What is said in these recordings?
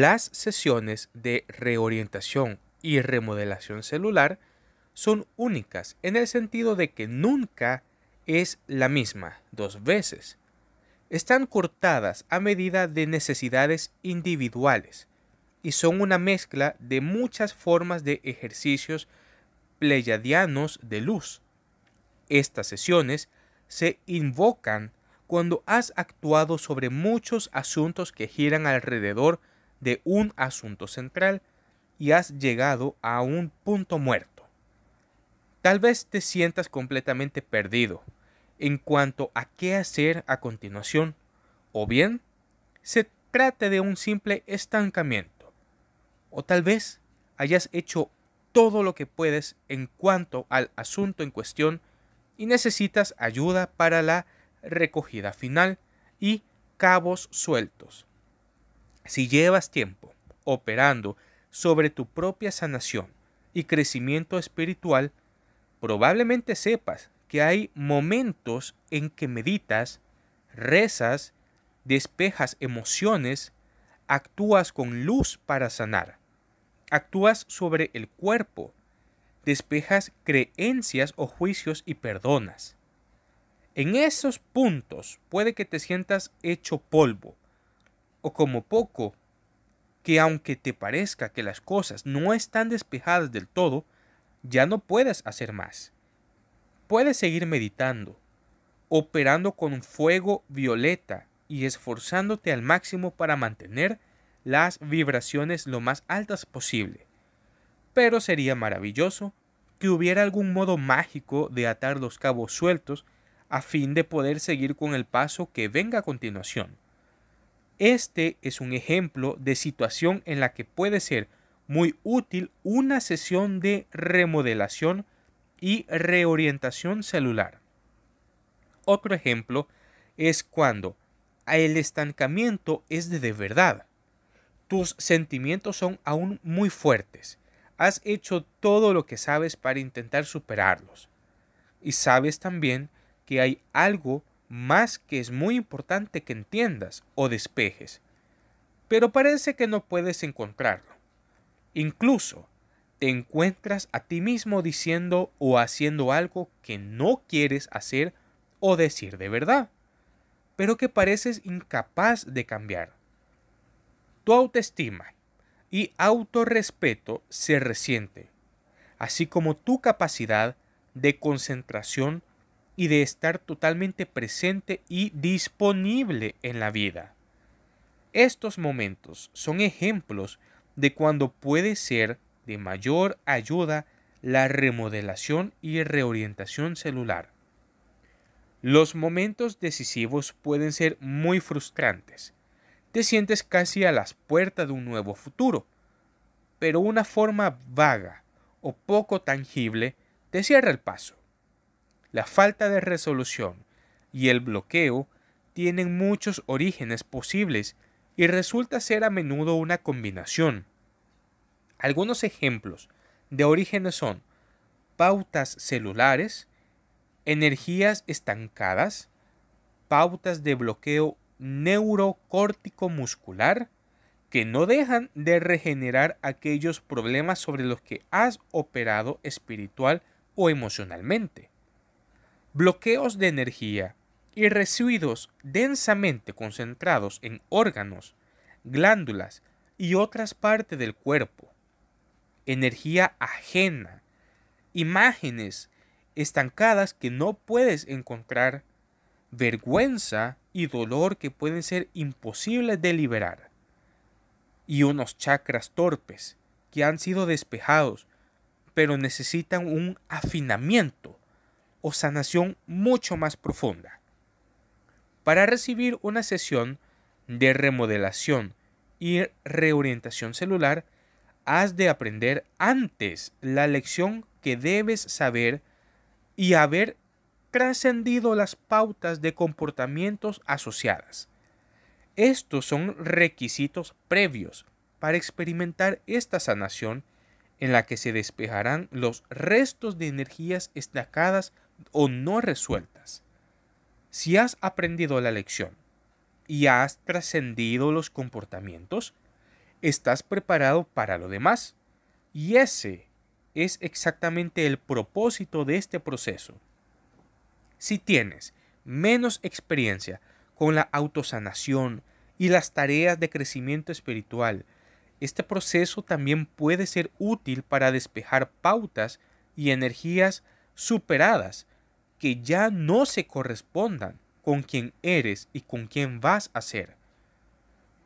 Las sesiones de reorientación y remodelación celular son únicas en el sentido de que nunca es la misma dos veces. Están cortadas a medida de necesidades individuales y son una mezcla de muchas formas de ejercicios pleyadianos de luz. Estas sesiones se invocan cuando has actuado sobre muchos asuntos que giran alrededor de de un asunto central y has llegado a un punto muerto. Tal vez te sientas completamente perdido en cuanto a qué hacer a continuación, o bien se trate de un simple estancamiento, o tal vez hayas hecho todo lo que puedes en cuanto al asunto en cuestión y necesitas ayuda para la recogida final y cabos sueltos. Si llevas tiempo operando sobre tu propia sanación y crecimiento espiritual, probablemente sepas que hay momentos en que meditas, rezas, despejas emociones, actúas con luz para sanar, actúas sobre el cuerpo, despejas creencias o juicios y perdonas. En esos puntos puede que te sientas hecho polvo, o como poco, que aunque te parezca que las cosas no están despejadas del todo, ya no puedes hacer más. Puedes seguir meditando, operando con fuego violeta y esforzándote al máximo para mantener las vibraciones lo más altas posible. Pero sería maravilloso que hubiera algún modo mágico de atar los cabos sueltos a fin de poder seguir con el paso que venga a continuación. Este es un ejemplo de situación en la que puede ser muy útil una sesión de remodelación y reorientación celular. Otro ejemplo es cuando el estancamiento es de, verdad. Tus sentimientos son aún muy fuertes. Has hecho todo lo que sabes para intentar superarlos. Y sabes también que hay algo más que es muy importante que entiendas o despejes. Pero parece que no puedes encontrarlo. Incluso te encuentras a ti mismo diciendo o haciendo algo que no quieres hacer o decir de verdad, pero que pareces incapaz de cambiar. Tu autoestima y autorrespeto se resiente, así como tu capacidad de concentración y de estar totalmente presente y disponible en la vida. Estos momentos son ejemplos de cuando puede ser de mayor ayuda la remodelación y reorientación celular. Los momentos decisivos pueden ser muy frustrantes. Te sientes casi a las puertas de un nuevo futuro, pero una forma vaga o poco tangible te cierra el paso la falta de resolución y el bloqueo tienen muchos orígenes posibles y resulta ser a menudo una combinación. Algunos ejemplos de orígenes son pautas celulares, energías estancadas, pautas de bloqueo neurocórtico muscular que no dejan de regenerar aquellos problemas sobre los que has operado espiritual o emocionalmente bloqueos de energía y residuos densamente concentrados en órganos, glándulas y otras partes del cuerpo, energía ajena, imágenes estancadas que no puedes encontrar, vergüenza y dolor que pueden ser imposibles de liberar, y unos chakras torpes que han sido despejados, pero necesitan un afinamiento o sanación mucho más profunda. Para recibir una sesión de remodelación y reorientación celular, has de aprender antes la lección que debes saber y haber trascendido las pautas de comportamientos asociadas. Estos son requisitos previos para experimentar esta sanación en la que se despejarán los restos de energías estacadas o no resueltas, si has aprendido la lección y has trascendido los comportamientos, estás preparado para lo demás. Y ese es exactamente el propósito de este proceso. Si tienes menos experiencia con la autosanación y las tareas de crecimiento espiritual, este proceso también puede ser útil para despejar pautas y energías superadas que ya no se correspondan con quien eres y con quien vas a ser.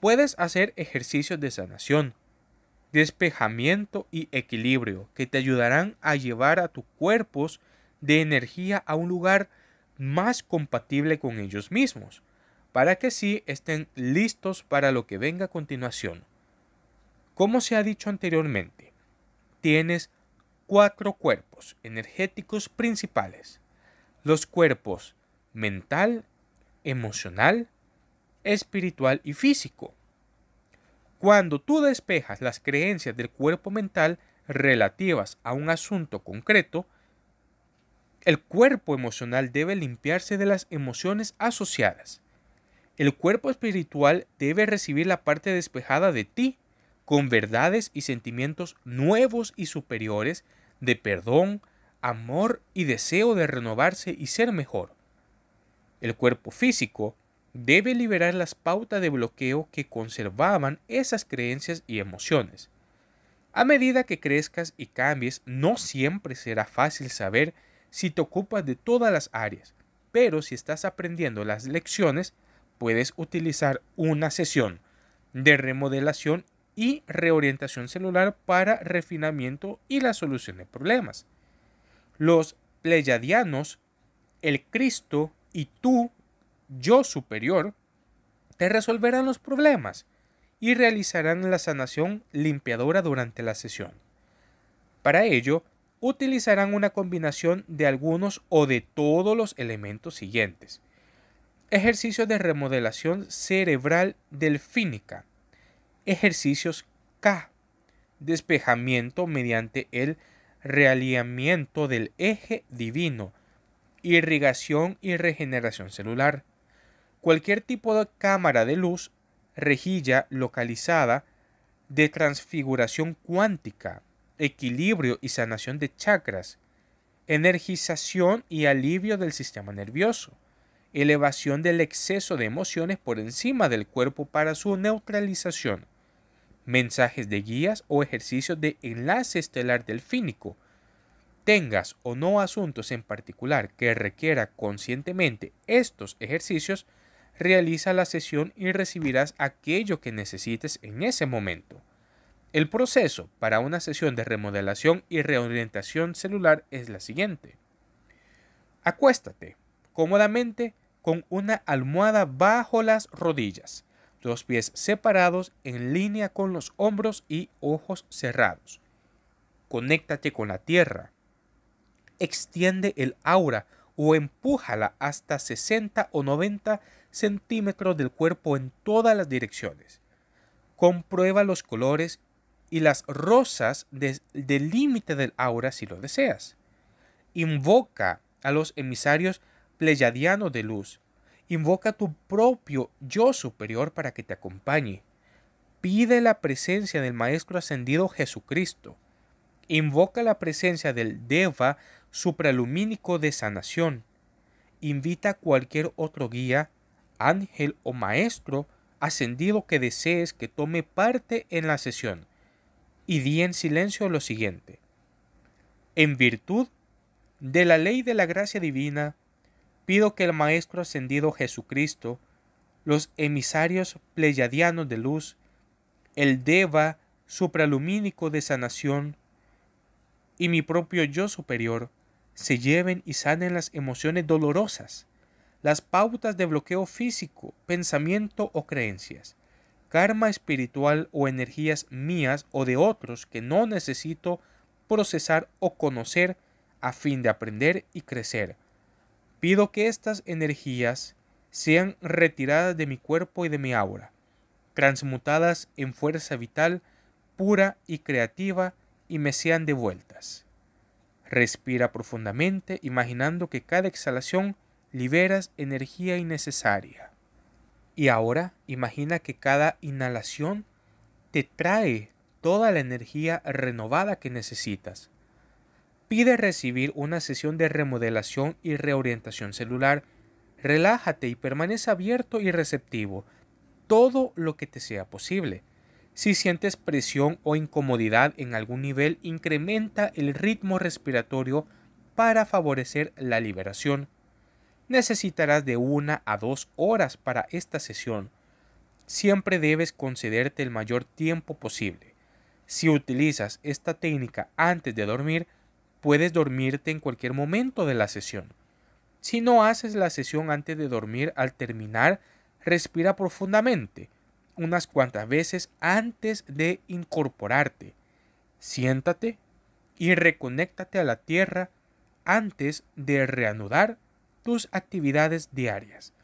Puedes hacer ejercicios de sanación, despejamiento y equilibrio que te ayudarán a llevar a tus cuerpos de energía a un lugar más compatible con ellos mismos, para que sí estén listos para lo que venga a continuación. Como se ha dicho anteriormente, tienes cuatro cuerpos energéticos principales, los cuerpos mental, emocional, espiritual y físico. Cuando tú despejas las creencias del cuerpo mental relativas a un asunto concreto, el cuerpo emocional debe limpiarse de las emociones asociadas. El cuerpo espiritual debe recibir la parte despejada de ti, con verdades y sentimientos nuevos y superiores de perdón, amor y deseo de renovarse y ser mejor. El cuerpo físico debe liberar las pautas de bloqueo que conservaban esas creencias y emociones. A medida que crezcas y cambies, no siempre será fácil saber si te ocupas de todas las áreas, pero si estás aprendiendo las lecciones, puedes utilizar una sesión de remodelación y reorientación celular para refinamiento y la solución de problemas los pleyadianos, el Cristo y tú, yo superior, te resolverán los problemas y realizarán la sanación limpiadora durante la sesión. Para ello, utilizarán una combinación de algunos o de todos los elementos siguientes. Ejercicios de remodelación cerebral delfínica. Ejercicios K. Despejamiento mediante el Realiamiento del eje divino, irrigación y regeneración celular. Cualquier tipo de cámara de luz, rejilla localizada, de transfiguración cuántica, equilibrio y sanación de chakras, energización y alivio del sistema nervioso, elevación del exceso de emociones por encima del cuerpo para su neutralización, mensajes de guías o ejercicios de enlace estelar delfínico. Tengas o no asuntos en particular que requiera conscientemente estos ejercicios, realiza la sesión y recibirás aquello que necesites en ese momento. El proceso para una sesión de remodelación y reorientación celular es la siguiente. Acuéstate cómodamente con una almohada bajo las rodillas los pies separados en línea con los hombros y ojos cerrados. Conéctate con la tierra. Extiende el aura o empújala hasta 60 o 90 centímetros del cuerpo en todas las direcciones. Comprueba los colores y las rosas del límite del aura si lo deseas. Invoca a los emisarios pleyadianos de luz Invoca tu propio yo superior para que te acompañe. Pide la presencia del Maestro Ascendido Jesucristo. Invoca la presencia del Deva supralumínico de sanación. Invita a cualquier otro guía, ángel o maestro ascendido que desees que tome parte en la sesión. Y di en silencio lo siguiente. En virtud de la ley de la gracia divina, Pido que el Maestro ascendido Jesucristo, los emisarios pleyadianos de luz, el Deva supralumínico de sanación y mi propio yo superior se lleven y sanen las emociones dolorosas, las pautas de bloqueo físico, pensamiento o creencias, karma espiritual o energías mías o de otros que no necesito procesar o conocer a fin de aprender y crecer Pido que estas energías sean retiradas de mi cuerpo y de mi aura, transmutadas en fuerza vital pura y creativa y me sean devueltas. Respira profundamente, imaginando que cada exhalación liberas energía innecesaria. Y ahora imagina que cada inhalación te trae toda la energía renovada que necesitas, Pide recibir una sesión de remodelación y reorientación celular. Relájate y permanece abierto y receptivo todo lo que te sea posible. Si sientes presión o incomodidad en algún nivel, incrementa el ritmo respiratorio para favorecer la liberación. Necesitarás de una a dos horas para esta sesión. Siempre debes concederte el mayor tiempo posible. Si utilizas esta técnica antes de dormir, puedes dormirte en cualquier momento de la sesión. Si no haces la sesión antes de dormir, al terminar, respira profundamente, unas cuantas veces antes de incorporarte. Siéntate y reconéctate a la tierra antes de reanudar tus actividades diarias.